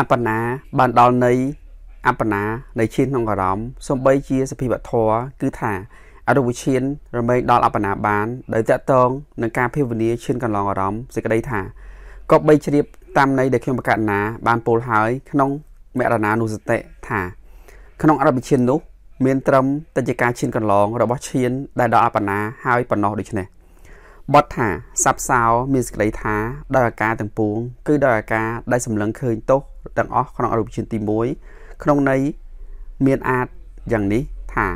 អបណា បានដល់នៃអបណានៃឈានក្នុងអារម្មណ៍សំបីជាសភិវធរគឺថាអរូបវិឈានរមែងដល់អបណាបានដោយតកតងនឹងការភាវនាឈានកន្លងអារម្មណ៍សេចក្តីថាក៏បីជ្រាបតាមន័យដែលខ្ញុំបកណាបានពោលហើយ ក្នុងមរណានុសតិថាក្នុងអរូបវិឈាននោះមានត្រឹមតជាការឈានកន្លងរបស់ឈានដែលដល់អបណាហើយប៉ុណ្ណោះដូច្នេះបទថាសັບសោមានសេចក្តីថាដោយអាការទាំងពួងគឺដោយអាការដែលសម្លឹងឃើញទោសទាំងអស់ក្នុងអរូបជនទី1ក្នុងន័យមានអាចយ៉ាងនេះថា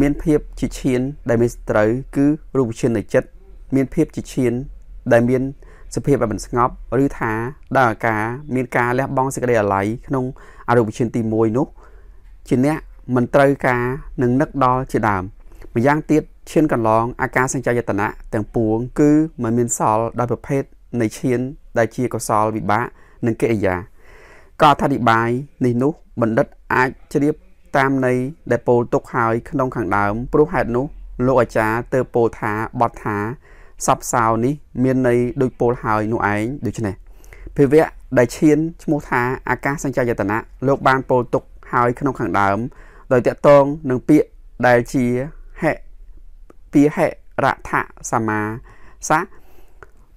មានភាពជាឈានដែលមានសត្រូវគឺរូបជននៃចិត្តមានភាពជាឈានដែលមាន សភាពបែបមិនស្ងប់ឬថាដោយអាការមានការលះបង់សេចក្តីអាល័យក្នុង អរូបជនទី1នោះ ជាអ្នកមិនត្រូវការនឹងនឹកដល់ជាដើម ម្យ៉ាងទៀតឈានកន្លងអាការសញ្ចយតនៈទាំងពួងគឺមិនមានសល់ដោយប្រភេទនៃឈានដែលជាកុសលវិបាកនិងកិរិយាក៏អធិប្បាយនេះនោះបណ្ឌិតអាចជ្រាបតាមន័យដែលពោលទុកហើយក្នុងខាងដើម ព្រោះហេតុនោះ លោកអាចារ្យទើបពោលថាបទថាសពសោនេះ មានន័យដូចពោលហើយនោះឯងដូច្នេះភិវៈដែលឈានឈ្មោះថាអាកាសសញ្ចយតនៈលោកបានពោលទុកហើយក្នុងខាងដើមដោយតកតងនឹងពាក្យដែលជាហេទាហិរថសមាសា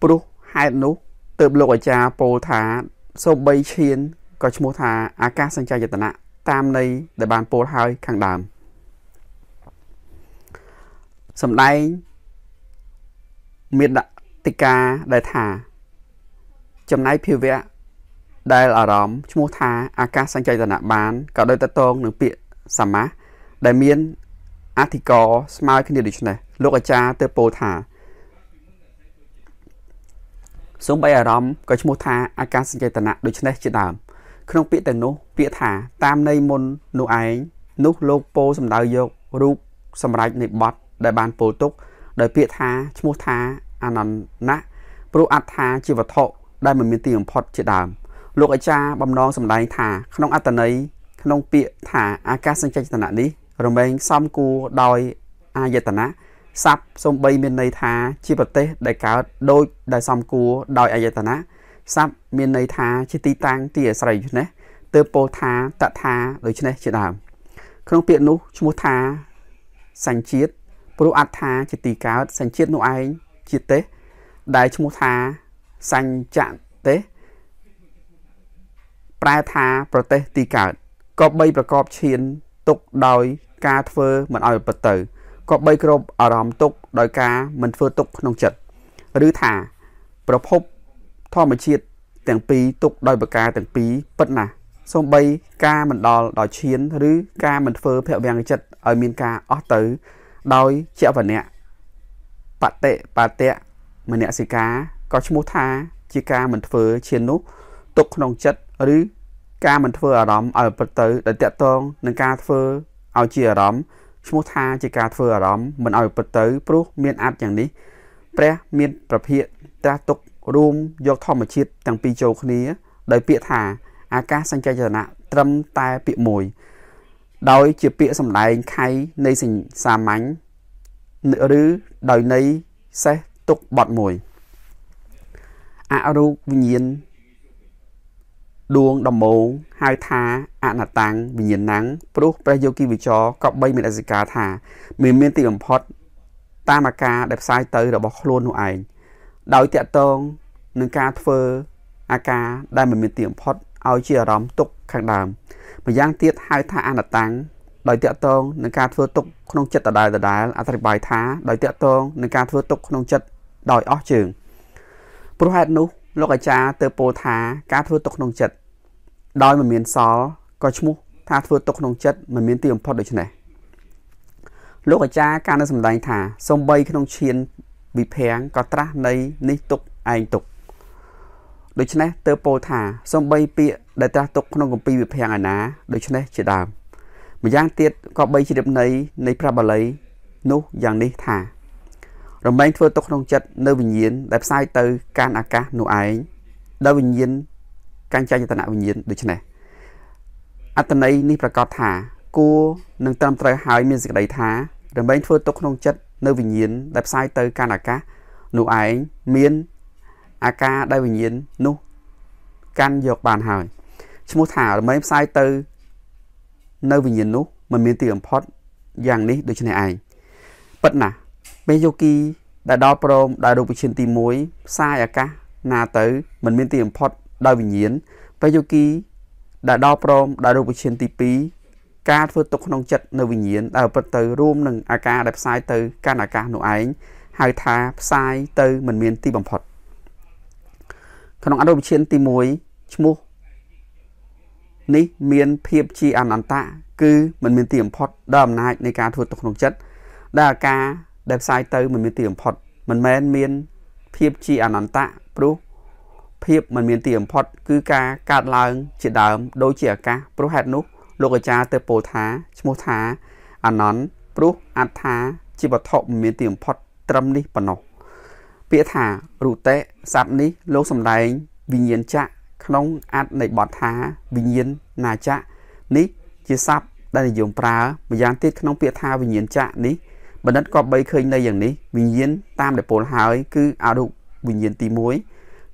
ព្រោះហេតុនោះទៅលោកអាចារ្យពោលថាសូម្បីឈានក៏ឈ្មោះថាអាកាសសញ្ចយតនៈតាមន័យដែលបានពោលហើយខាងដើមសម្ដែងមានតិកាដែលថា ចំណាយភាវៈដែលអារម្មណ៍ឈ្មោះថាអាកាសសញ្ចយតនៈបានក៏ដោយតតងនឹងពាក្យសមាសដែលមានអធិករស្មើគ្នាដូចនេះលោកអាចារ្យទៅពោលថាសូមបីអារម្មណ៍ក៏ឈ្មោះថាអាកាសសញ្ចេតនៈដូចនេះជាដើមក្នុងពាក្យទាំងនោះពាក្យថាតាមន័យមុននោះឯងនោះលោកពោសំដៅយក រូប សម្រាប់នៃបទដែល បានពោលទុកដោយ ពាក្យថាឈ្មោះថាអនន្តណៈព្រោះអត្ថា ជាវត្ថុដែលមិនមានទីបំផុតជាដើមលោកអាចារ្យបំណងសម្ដែងថាក្នុងអត្តន័យក្នុងពាក្យថាអាកាសសញ្ចេតនៈនេះរមែងសំគួរដោយអាយតនៈស័ព្ទសំបី មានន័យថាជាប្រទេស ដែលកើតដូចដែលសំគួរដោយអាយតនៈស័ព្ទមានន័យថាជាទីតាំងទីអាស្រ័យឆ្នេះទើបពោលថាតថាដូច្នេះជាដើម ក្នុងពាក្យនោះឈ្មោះថាសញ្ជាតិព្រោះអត្ថាជាទីកើតសញ្ជាតិនោះឯងជាទេសដែលឈ្មោះថាសញ្ចៈទេសប្រែថាប្រទេសទីកើតក៏បីប្រកបឈានទុកដោយការធ្វើមិនឲ្យប្រទៅក៏បីគ្រប់អារម្មណ៍ទុកដោយការមិនធ្វើទុកក្នុងចិត្តឬថា ប្រភពធម្មជាតិទាំងពីរទុកដោយប្រការទាំងពីរពិតណាស់សូម្បីការមិនដល់ដល់ឈានឬការមិនធ្វើភវង្គចិត្តឲ្យមានការអស់ទៅដោយជាវនៈបតិបតៈមនសិកាក៏ឈ្មោះថា ជាការមិនធ្វើឈាននោះ ទុកក្នុងចិត្តឬការមិនធ្វើអារម្មណ៍ឲ្យប្រទៅដែលតកតងនឹងការធ្វើឲ្យជាអារម្មណ៍ឈ្មោះថាជាការធ្វើអារម្មណ៍មិនឲ្យពិតទៅព្រោះមានអត្តយ៉ាងនេះព្រះ មានប្រភពត្រាស់ទុករួមយក ធម្មជាតិទាំងពីរចូលគ្នា ដោយពាក្យថាអាកាសសញ្ចេតនៈត្រឹមតែពាក្យមួយ ដោយជាពាក្យសម្ដែងខៃនៃសាមញ្ញឬដោយន័យសេះទុកបត់មួយអរូបវិញ្ញាណដួងដំបូងហៅថាអនតាំងវិញ្ញាណังព្រោះព្រះយោគីវិចរក៏បីមានអសិកាថា មានមានទីបំផុតតាមអាការដែលផ្សាយទៅរបស់ខ្លួននោះឯងដោយតកតងនឹងការធ្វើអាការដែលមិនមានទីបំផុតឲ្យជាអារម្មណ៍ទុកខាងដើមម្យ៉ាងទៀតហៅថាអនតាំងដោយតកតងនឹងការធ្វើទុកក្នុងចិត្តដដែលដដែលអធិប្បាយថាដោយតកតងនឹងការធ្វើទុកក្នុងចិត្តដោយអស់ជើងព្រោះហេតុនោះលោកអាចារ្យទៅពោលថាការធ្វើទុកក្នុងចិត្តដោយមិនមានសល់ក៏ឈ្មោះថាធ្វើទុកក្នុងចិត្តមិនមានទីបំផុតដូច្នេះលោកអាចារ្យកាលនៅសម្ដែងថាសំបីក្នុងឈានវិភាំងក៏ត្រាស់នៃនេះទុកឯងទុកដូច្នេះទើបពោលថាសំបីពាក្យដែលត្រាស់ទុកក្នុងគម្ពីរវិភាំងឯណាដូច្នេះជាដើមម្យ៉ាងទៀតក៏បីជ្រាបនៃនៃប្រាប់បាលីនោះយ៉ាងនេះថារមែងធ្វើទុកក្នុងចិត្តនៅវិញ្ញាណដែលផ្សាយទៅកាន់អាកាសនោះឯងដោយវិញ្ញាណកញ្ចយតនវិញ្ញាណដូចនេះអត្តន័យនេះប្រកាសថាគួរនឹងត្រឹមត្រូវហើយមានសេចក្តីថារមែងធ្វើទុកក្នុង ចិត្តនៅវិញ្ញាណដែលផ្សាយទៅកាន់អាកាសនោះឯងមានអាការដែលវិញ្ញាណនោះកាន់យកបានហើយឈ្មោះថារមែងផ្សាយទៅនៅវិញ្ញាណនោះមិនមានទីបំផុតយ៉ាងនេះដូចនេះឯងប៉ិតណាស់ពេលយូគីដែលដល់ព្រមដល់រូបវិជាទី1ផ្សាយអាកាសណាទៅមិនមានទីបំផុតដោយវិញ្ញាណបេយោគីដែលដល់ព្រមដោយរូបវិជាទី2ការធ្វើទុកក្នុងចិត្តនៅវិញ្ញាណដែលប្រព្រឹត្តទៅរួមនឹងអាការដែលផ្សាយទៅកាន់អាកាសនោះឯងហៅថាផ្សាយទៅមិនមានទីបំផុត ក្នុងអនុវិជាទី1ឈ្មោះនេះមាន ភាពជាអនន្តៈគឺមិនមានទីបំផុតដល់អំណាចនៃការធ្វើទុកក្នុងចិត្តដែលអាការដែលផ្សាយទៅមិនមានទីបំផុតមិនមែនមានភាពជាអនន្តៈព្រោះភាពមិនមានទីបំផុតគឺការកើតឡើង ជាដើមដូចជាអាកាសព្រោះហេតុនោះ លោកអាចារ្យទៅពោលថាឈ្មោះថាអនន្តព្រោះអត្ថាជាវត្ថុមិនមានទីបំផុតត្រឹមនេះប៉ុណ្ណោះពាក្យថារុតិសត្វនេះលោកសំដែងវិញ្ញាណចៈក្នុងអត្ថនៃបទថាវិញ្ញាណណាចៈនេះជាសព្ទដែលនិយមប្រើម្យ៉ាងទៀតក្នុងពាក្យថាវិញ្ញាណចៈនេះបណ្ឌិតក៏បីឃើញនៅយ៉ាងនេះវិញ្ញាណតាមដែលពោលហើយ គឺអរូបវិញ្ញាណទី1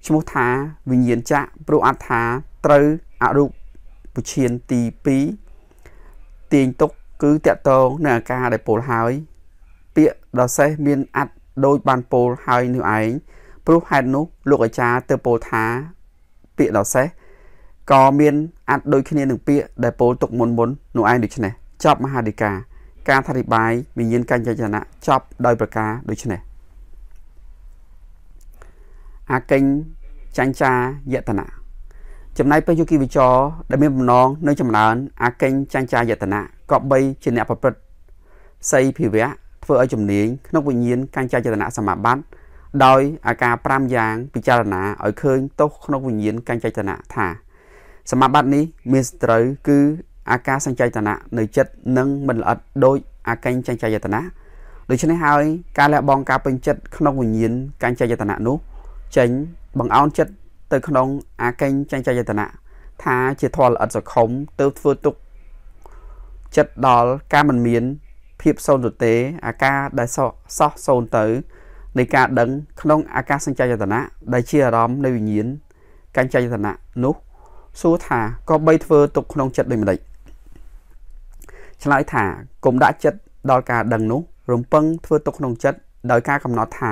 ឈ្មោះថាវិញ្ញាណចក្រព្រោះអត្ថាត្រូវអរូបពឈានទី2ទាញទុកគឺតកតងនឹងអាការដែលពោលហើយ ពាក្យដ៏សេះមានអត្តដោយបានពោលហើយនឹងឯងព្រោះហេតុនោះលោកអាចារ្យទៅពោលថាពាក្យដ៏សេះក៏មានអត្តដូចគ្នានឹងពាក្យដែលពោលទុកមុនមុននោះឯងដូច្នេះចប់មហាដីកាការថារិបាយវិញ្ញាណកញ្ញាចនៈចប់ដោយប្រការដូច្នេះអាកិញចញ្ចាយតនៈចំណែកព្រះយោគីវិចរដែលមានបំណងនឹងចម្រើនអាកិញចញ្ចាយតនៈក៏បីជាអ្នកប្រព្រឹត្តសីភិវៈធ្វើឲ្យជំនាញក្នុងវិញ្ញាណកញ្ចាយតនៈសមាបត្តិដោយអាការ5យ៉ាង ពិចារណាឲ្យឃើញទោសក្នុងវិញ្ញាណកញ្ចាយតនៈថា សមាបត្តិនេះមានសត្រូវគឺអាការសញ្ចៃតនៈនៅចិត្តនិងមិនល្អិតដោយអាកិញចញ្ចៃយតនៈដូច្នេះហើយការលះបង់ការពេញចិត្តក្នុងវិញ្ញាណកញ្ចៃយតនៈនោះចេញបង្អោនចិត្តទៅក្នុងអាកេញចាញ់ចយតនៈថាជាធម៌ល្អិតសខុមទៅធ្វើទុកចិត្តដល់ការមិនមាន ភាពសូន្យទេ អាការដែលសោះសោះសូន្យទៅនៃការដឹង ក្នុងអាកាសសញ្ចយតនៈដែលជាអារម្មណ៍នៃវិញ្ញាណកញ្ចយតនៈនោះសួរថាក៏បីធ្វើទុកក្នុងចិត្តដូចម្ដេចឆ្លើយថាកុំដាក់ចិត្តដល់ការដឹងនោះ រំពឹងធ្វើទុកក្នុងចិត្តដោយការកំណត់ថា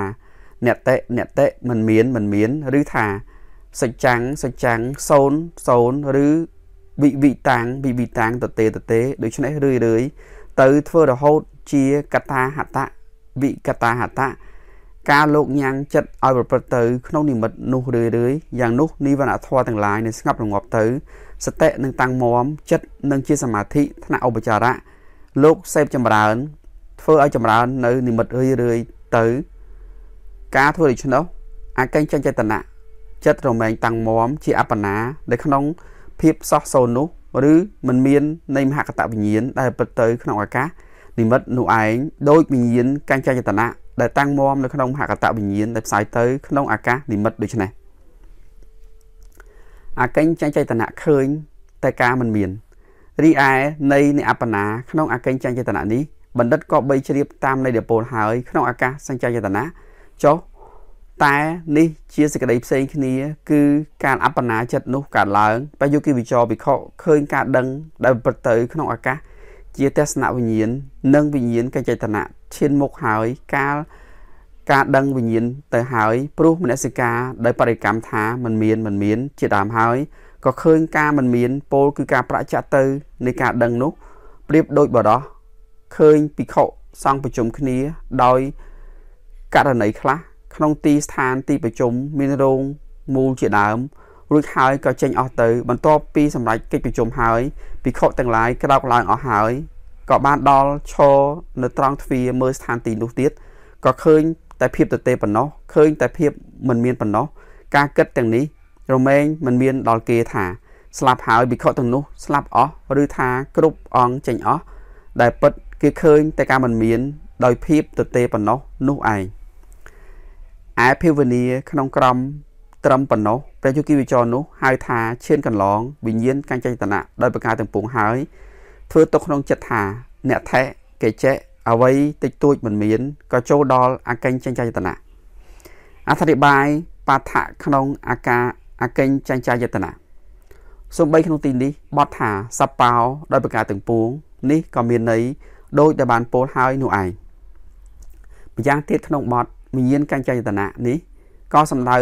អ្នកតេអ្នកតេមិនមានមិនមាន ឬថាសច្ចាំងសច្ចាំង0 0ឬវិវិតាំងវិវិតាំងតទេតទេដូច្នេះរឿយរឿយទៅធ្វើរហូតជាកតាហតៈវិកតាហតៈការលោកញ៉ាំងចិត្តឲ្យប្រព្រឹត្តទៅ ក្នុងនិមិត្តនោះរឿយរឿយយ៉ាងនោះនិវរណធម៌ទាំងឡាយនឹងស្ងប់រងាប់ទៅសតិនឹងតាំងមាំចិត្តនឹងជាសមាធិថ្នាក់ឧបចារៈលោកសេពចម្រើន ធ្វើឲ្យចម្រើននៅនិមិត្តរឿយរឿយទៅការធ្វើដូច្នោះអកិញ្ចចេតនៈចិត្តរមែងតាំងមមជាអបណានៅក្នុងភាពសោះសូន្យនោះឬមិនមាន នៃមហកតវិញ្ញាណដែលពិតទៅក្នុងអាកាសនិមិត្តនោះឯងដោយវិញ្ញាណកញ្ចចេតនាដែលតាំងមមនៅក្នុងមហកតវិញ្ញាណដែលផ្សាយទៅ ក្នុងអាកាសនិមិត្តដូចនេះអាកិញ្ចចេតនាឃើញតែការមិនមានរីឯនៃនៃអបណាក្នុងអាកិញ្ចចេតនានេះបណ្ឌិតក៏បីជ្រាបតាមនៃដពលហើយក្នុងអាកាសសញ្ចចេតនាចុះតែនេះជាសេចក្តីផ្សេងគ្នាគឺការអបណាចិត្តនោះកើតឡើងបើយោគីវិចរវិខឃើញការដឹងដែលប្រទៅក្នុងអាកាសជាទស្សនវិញ្ញាណនិងវិញ្ញាណកិច្ចតនៈឈានមុខហើយកាលការដឹងវិញ្ញាណទៅហើយព្រោះមនសិការដោយបរិកម្មថាมันមានมันមាន ជាដើមហើយក៏ឃើញការมันមានពោលគឺការប្រឆាទៅនៃការដឹង នោះប្រៀបដូចបរោះឃើញភិក្ខុសង្ឃប្រជុំគ្នាដោយករណីខ្លះក្នុងទីស្ថានទីប្រជុំមានរោងមូលជាដើម រួចហើយក៏ចេញអស់ទៅ បន្ទាប់ពីសម្រាប់កិច្ចប្រជុំហើយភិក្ខុទាំងឡាយក្រោកឡើងអស់ហើយក៏បានដល់ឈរនៅត្រង់ទ្វារមើលស្ថានទីនោះទៀតក៏ឃើញតែភាពទទេប៉ុណ្ណោះឃើញតែភាពមិនមានប៉ុណ្ណោះការគិតទាំងនេះរមែងមិនមានដល់គេថាស្លាប់ហើយភិក្ខុទាំងនោះស្លាប់អស់ឬថាគ្រប់អង្គចេញអស់ដែលពិតគេឃើញតែការមិនមានដោយភាពទទេប៉ុណ្ណោះនោះឯងឯភាវនាក្នុងក្រមត្រឹមប៉ុណ្ណោះព្រះយុគីវិចរនោះហៅថាឈានកន្លងវិញ្ញាណកញ្ចេតនៈដោយប្រការទាំងពួងហើយធ្វើទុកក្នុងចិត្តថា អ្នកថេកេចេអ្វីតិចតួចមិនមានក៏ចូលដល់អកិញ្ចចេតនៈអធិបាយបាថៈក្នុងអាការអកិញ្ចចេតនៈសូម្បីក្នុងទីនេះបទថាសប៉ោដោយប្រការទាំងពួងនេះក៏មានន័យដូចដែលបានពោលហើយនោះឯងម្យ៉ាងទៀតក្នុងបទវិញ្ញាណកញ្ចយតនៈនេះក៏សំដៅ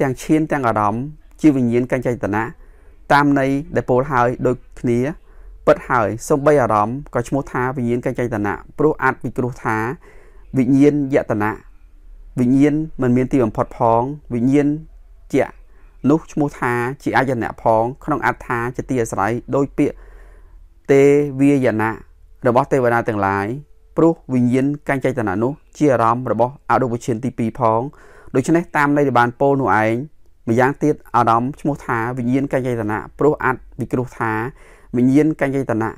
ទាំងឈានទាំងអារម្មណ៍ជាវិញ្ញាណកញ្ចយតនៈតាមន័យដែលពោលហើយ ដូចគ្នាពិតហើយសំបីអារម្មណ៍ក៏ឈ្មោះថាវិញ្ញាណកញ្ចយតនៈព្រោះអាចវិគ្រោះថាវិញ្ញាណយតនៈវិញ្ញាណមិនមានទីបំផុតផងវិញ្ញាណជានោះឈ្មោះថាជាអយនៈផងក្នុងអត្ថាជាទីអាស្រ័យដោយពាក្យទេវាយណៈរបស់ទេវតាទាំងឡាយព្រោះវិញ្ញាណកញ្ចេតនានោះជាអារម្មណ៍របស់អរូបវិញ្ញាណទី2ផង ដូច្នេះតាមន័យដែលបានពោលនោះឯងម្យ៉ាងទៀតអារម្មណ៍ឈ្មោះថាវិញ្ញាណកញ្ចេតនាព្រោះអាចវិគ្រោះថា វិញ្ញាណកញ្ចេតនា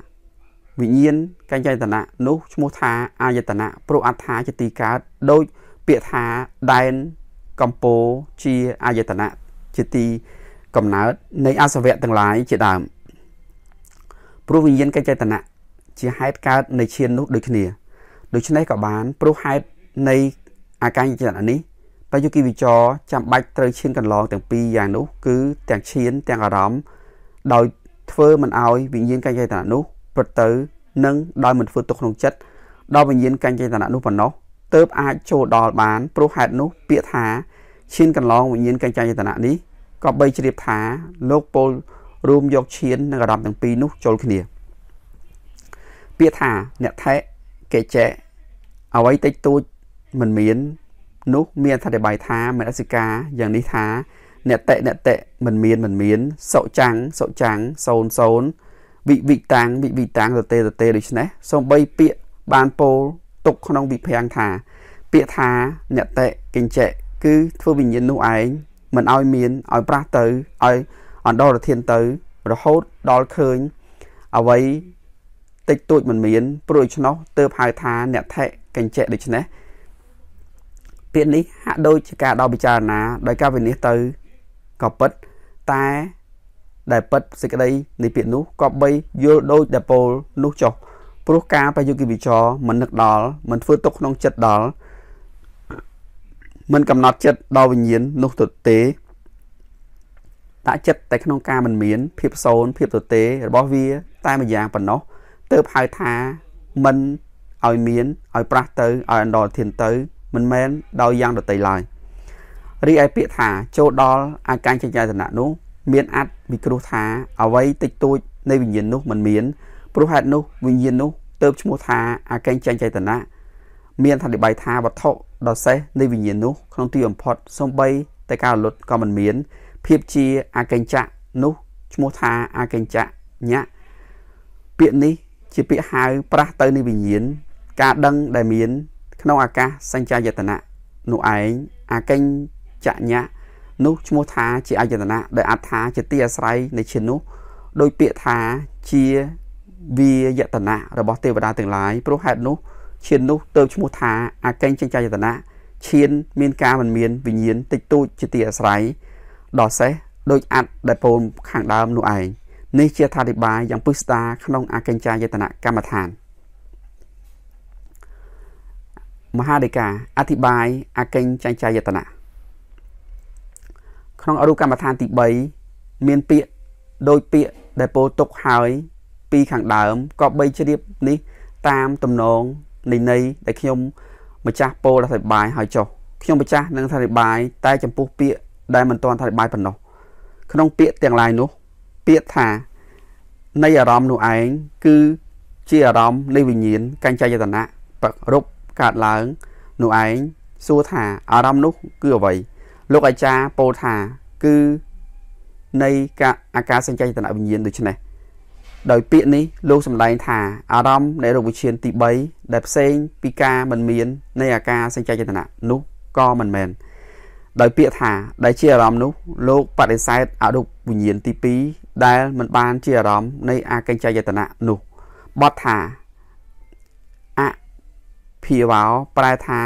វិញ្ញាណកញ្ចេតនានោះឈ្មោះថាអាយតនៈព្រោះអត្ថាជាទីកើតដោយពាក្យថាដែនកម្ពោជាអាយតនៈជាទីកំណើតនៃអសវៈទាំងឡាយជាដើមព្រោះវិញ្ញាណកញ្ចេតនៈជាហេតុកើតនៃឈាននោះដូចគ្នាដូច្នេះក៏បានព្រោះហេតុនៃអាការៈចរណនេះបញ្ញុគិវិចរចាំបាច់ត្រូវឈានកន្លងទាំងពីរយ៉ាងនោះគឺទាំងឈានទាំងអារម្មណ៍ដោយធ្វើមិនឲ្យវិញ្ញាណកញ្ញេតនៈនោះ ប្រទៅនឹងដោយមិនធ្វើទុកក្នុងចិត្តដល់វិញ្ញាណកញ្ញេតនៈនោះប៉ុណ្ណោះទើបអាចចូលដល់បានព្រោះហេតុនោះ ពាក្យថាឈានកន្លងវិញ្ញាណកញ្ញេតនៈនេះក៏បី ជ្រាបថា លោកពលរួមយកឈាននិងអារម្មណ៍ទាំងពីរនោះចូលគ្នា ពាក្យថាអ្នកថេកេចេអ្វីតិចតួចមិនមាន នោះមានអត្ថន័យថាមេនអសិកាយ៉ាងនេះថាអ្នកតេអ្នកតេមិនមានមិនមានសុចាំងសុចាំងសូនសូន វិវិតាំងវិវិតាំងទទេទទេដូច្នេះសំបីពាក្យបានពោលទុកក្នុងវិភាំងថា ពាក្យថាអ្នកតេកិញ្ចៈគឺធ្វើវិញ្ញាណនោះឯងមិនឲ្យមានឲ្យប្រះទៅឲ្យអន្តរធានទៅរហូតដល់ឃើញអ្វីតិចតួចមិនមានព្រួយឆ្នោះទើបហៅថាអ្នកថេកញ្ចក់ដូច្នេះពាក្យនេះហាក់ដូចជាការដោះពិចារណា ដោយការវិនិច្ឆ័យទៅក៏ពិតតែដែលពិតសេចក្តីនៃពាក្យនោះក៏បីយល់ដូចដែលពោលនោះចុះព្រោះការប្រយុទ្ធគិវិចរមិននឹកដល់មិនធ្វើទុកក្នុងចិត្តដល់មិនកំណត់ចិត្តដល់វិញ្ញាណនោះទៅទេដាក់ចិត្តតែក្នុងការមិនមានភាពសូន្យភាពទទេរបស់វាតែម្យ៉ាងប៉ុណ្ណោះទើបហៅថាមិនឲ្យមានឲ្យប្រាស់ទៅឲ្យអណ្ដល់ធានទៅមិនមែនដោយយ៉ាងដតីឡើយរីឯពាក្យថាចូលដល់អាកាញចេញចេតនៈនោះមានអត្តវិគ្រោះថាអ្វីតិចតួចនៃវិញ្ញាណនោះមិនមានព្រោះហេតុនោះវិញ្ញាណនោះទៅឈ្មោះថាអាកាញចេញចេតនៈមានថានិបាយថាវត្ថុដ៏សេះនៃវិញ្ញាណនោះក្នុងទីបំផុតសំបីតែការលុតក៏មិនមាន ភាពជាអាកិញ្ចៈនោះឈ្មោះថាអាកិញ្ចៈញៈពាក្យនេះជាពាក្យហៅប្រាស់ទៅនៃវិញ្ញាណការដឹងដែលមានក្នុងអាកាសសញ្ចាយតនៈនោះឯងអាកិញចញ្ញៈនោះឈ្មោះថាជាអយតនៈដែលអត្ថាជាទីអាស្រ័យនៃឈិននោះដោយពាក្យថាជាវាយតនៈរបស់ទេវតាទាំងឡាយព្រោះហេតុនោះឈាននោះទៅឈ្មោះថាអាកិញចិញ្ចាយតនៈឈានមានការមិនមានវិញ្ញាណតិចតួចជាទីអាស្រ័យដល់សេះដោយអត្តដែលពោលខាងដើមនោះឯងនេះជាថាតិបាយយ៉ាងពិស្ដាក្នុងអាកិញចាយតនៈកម្មដ្ឋាន។មហាដេកាអធិបាយអកិញចញ្ចយតនៈក្នុងអរុកម្មដ្ឋានទី3មានពាក្យដោយពាក្យដែលពោលទុកហើយ ពីខាងដើមក៏បីជ្រាបនេះតាមទំនងនៃន័យដែលខ្ញុំម្ចាស់ពោលអធិបាយហើយចុះខ្ញុំម្ចាស់នឹងអធិបាយតែចំពោះពាក្យដែលមិនទាន់អធិបាយប៉ុណ្ណោះ ក្នុង ពាក្យទាំងឡាយនោះពាក្យថា នៃអារម្មណ៍នោះឯងគឺជាអារម្មណ៍នៃវិញ្ញាណកញ្ចយតនៈប្រករូបកើតឡើងនោះឯងសួរថាអារម្មណ៍នោះ គឺអ្វីលោកអាចារ្យពោលថាគឺនៃការអាការសញ្ចេតនវិញ្ញាណដូចនេះដោយពាក្យនេះលោកសម្ដែងថាអារម្មណ៍នៃរូបវិជាទី3ដែលផ្សេងពីការមិនមាន នៃ អាការសញ្ចេតនៈនោះក៏មិនមែនដោយពាក្យថាដែលជាអារម្មណ៍នោះ លោកបដិសេធអរូបវិញ្ញាណទី2ដែលមិនបានជាអារម្មណ៍នៃ អាកញ្ចយតនៈនោះបត់ថាភាវោប្រែថា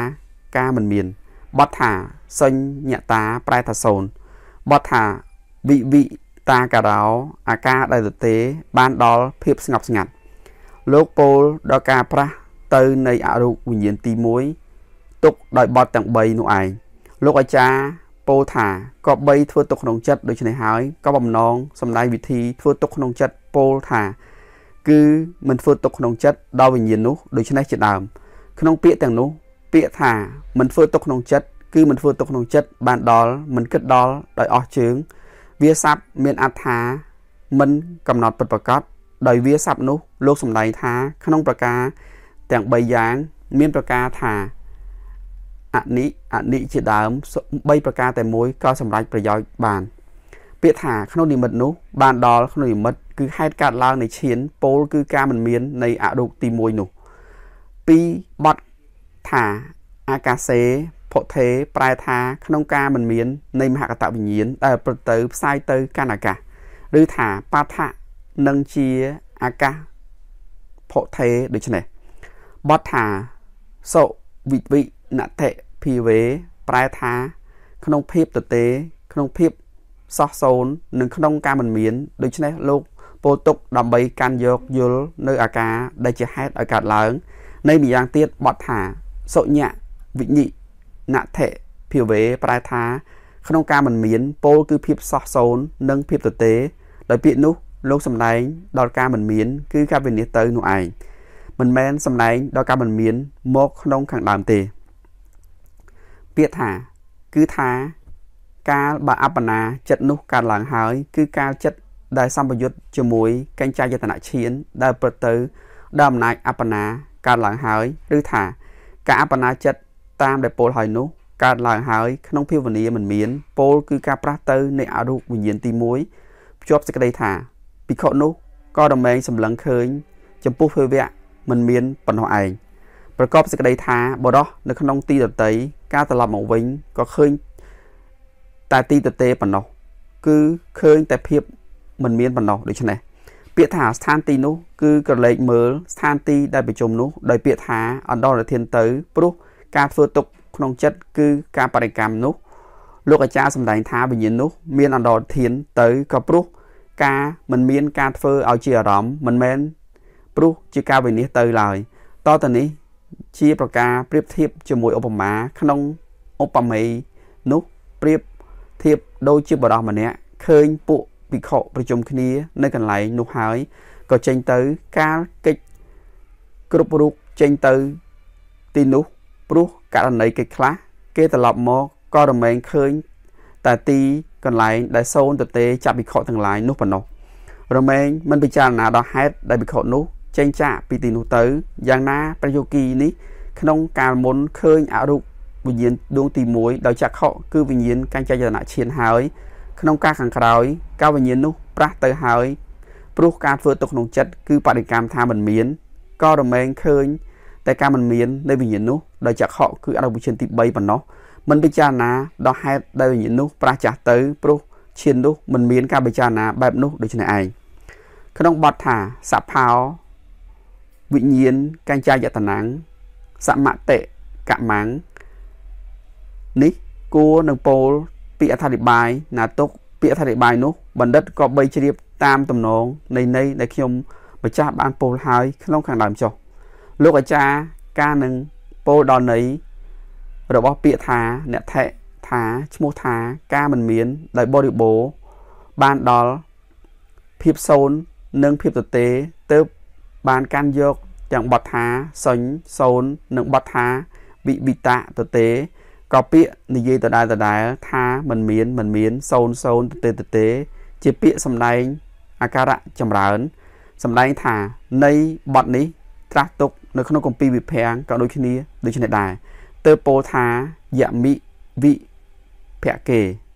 ការមិនមានបទថាសញ្ញតាប្រែថាសូន្យបទថាវិវិតាការោអាការដែលទទេបានដល់ភាពស្ងប់ស្ងាត់លោកពោលដល់ការប្រះ ទៅនៃអរូបវិញ្ញាណទី1ទុកដោយបទទាំង3នោះឯងលោកអាចារ្យពោលថាក៏បីធ្វើទុកក្នុងចិត្តដូច្នេះហើយក៏បំណងសំដែងវិធីធ្វើទុកក្នុងចិត្តពោលថាគឺមិនធ្វើទុកក្នុងចិត្តដល់វិញ្ញាណនោះដូច្នេះជាដើមក្នុងពាក្យទាំងនោះពាក្យថាមិនធ្វើទុកក្នុងចិត្តគឺមិនធ្វើទុកក្នុងចិត្តបានដល់មិនគិតដល់ដោយអស់ជើងវាស័ព្ទមានអត្ថថាមិនកំណត់ពិតប្រកបដោយវាស័ព្ទនោះ លោកសម្ដែងថា ក្នុង ប្រការ ទាំង3យ៉ាងមានប្រការថាអនិអនិជាដើម3ប្រការតែមួយក៏សម្រេចប្រយោជន៍បាន ពាក្យថាក្នុងនិមិត្តនោះបានដល់ក្នុងនិមិត្តគឺហេតុកើតឡើងនៃឈានពោលគឺការមិនមាននៃអរូបទី1នោះពីបទថាអាកាសេភុទេប្រែថា ក្នុងការមិនមាននៃមហកតវិញ្ញាណដែលប្រទៅផ្សាយទៅកាន់អាកាសឬថាបាថៈនឹងជាអាកាសភុទេដូច្នេះបទថាសុវិវិណតិភិវេប្រែថាក្នុងភាពទទេក្នុងភាពសោះសូននិងក្នុងការមិនមានដូច្នេះលោកពោទុកដើម្បីកាន់យកយល់នៅអាការដែលជាហេតុឲ្យកើតឡើងនៃម្យ៉ាងទៀតបទថាសុញ្ញវិញ្ញិណថេភាវេប្រែថា ក្នុងការមិនមានពោលគឺភាពសោះសូន្យនិងភាពទទេដោយពាក្យនោះលោកសំដែងដល់ការមិនមានគឺការវិនិច្ឆ័យទៅ នោះឯងមិនមែនសំដែងដល់ការមិនមានមកក្នុងខាងដើមទេ ពាក្យថាគឺថា កាលបើអបណាចិត្តនោះកើតឡើងហើយគឺ កាលចិត្តដែលសម្បយុទ្ធជាមួយកញ្ចាយតនៈឈាន ដែលប្រទៅដល់អំណាចអបណាកើតឡើងហើយឬថា ការអបនាចិត្តតាមដែលពោលហើយនោះកើតឡើងហើយក្នុងភាវនាមិនមានពោលគឺការប្រះទៅនៃអរូបវិញ្ញាណទី1ភ្ជាប់សេចក្តីថាភិក្ខុនោះក៏រមែងសម្លឹងឃើញ ចំពោះភវៈមិនមានប៉ុណ្ណោះឯងប្រកបសេចក្តីថាបរោះនៅក្នុងទីតតីការត្រឡប់មកវិញក៏ឃើញតែទីតទេប៉ុណ្ណោះគឺឃើញតែភាពមិនមានប៉ុណ្ណោះដូច្នេះពាក្យថាស្ថានទីនោះគឺក្រឡេកមើលស្ថានទីដែលប្រជុំនោះ ដោយពាក្យថាអន្តរធានទៅព្រោះការធ្វើទុកក្នុងចិត្តគឺការបរិកម្មនោះ លោកអាចារ្យសម្ដែងថាវិញ្ញាណនោះ មានអន្តរធាន ទៅក៏ព្រោះការមិនមាន ការធ្វើឲ្យជាអារម្មណ៍មិនមែនព្រោះជាការវិនិច្ឆ័យទៅឡើយតទៅនេះ ជាប្រការប្រៀបធៀបជាមួយឧបមាក្នុងឧបមេនោះប្រៀបធៀបដូចជាបរិសម្នាក់ឃើញពួកភិក្ខុប្រជុំគ្នា នៅកន្លែងនោះហើយក៏ចេញទៅកាលកិច្ចគ្រប់រូបចេញទៅទីនោះព្រោះករណីកិច្ចខ្លះគេត្រឡប់មកក៏រមែងឃើញ តែទីកន្លែងដែលសូនទទេចាប់ភិក្ខុទាំងឡាយនោះប៉ុណ្ណោះរមែងមិនពិចារណាដល់ហេតុដែលភិក្ខុនោះ ចេញចាកពីទីនោះទៅយ៉ាងណាប្រយោគីនេះ ក្នុងកាលមុនឃើញអរូបវិញ្ញាណដួងទី1ដោយចក្ខុគឺវិញ្ញាណកញ្ចយតនៈឈានហើយក្នុងការខាងក្រោយកវិញ្ញាណនោះប្រះទៅហើយព្រោះការធ្វើទុកក្នុងចិត្តគឺបដិកម្មថាមិនមានក៏រមែងឃើញតែការមិនមាននៃវិញ្ញាណនោះដោយចក្ខុគឺអរូបវិជ្ជាទី3ប៉ុណ្ណោះមិនពិចារណាដល់ហេតុដែលវិញ្ញាណនោះ ប្រះចាស់ទៅព្រោះឈាននោះមិនមាន ការពិចារណាបែបនោះដូចនេះឯងក្នុងបទថាសផោវិញ្ញាណកញ្ញាយតនាំងសមតិកម្មੰងនេះគួរនឹងពោលពាក្យអធិប្បាយណាទុកពាក្យអធិប្បាយនោះបណ្ឌិតក៏បីជ្រាបតាមទំនងនៃនៃដែលខ្ញុំម្ចាស់បានពោលហើយក្នុងខាងដើមចុះលោកអាចារ្យការនឹងពោលដល់នៃរបស់ពាក្យថាអ្នកថេថាឈ្មោះថាការមិនមានដោយបរិបូរបានដល់ភាពសូននិងភាពទទេទៅបានកាន់យកទាំងបទថាសុញសូននិងបទថាវិបិតៈទទេក៏ពាក្យនិយាយដដែលដដែលថាមិនមានមិនមានសូនសូនទៅទេទេជាពាក្យសម្ដែងអាការៈចម្រើនសម្ដែងថា នៃបទនេះ ត្រាស់ទុក នៅក្នុងគម្ពីរវិភាំងក៏ដូចគ្នាដូចនេះដែរទើបពោលថាយមិវិភៈគេ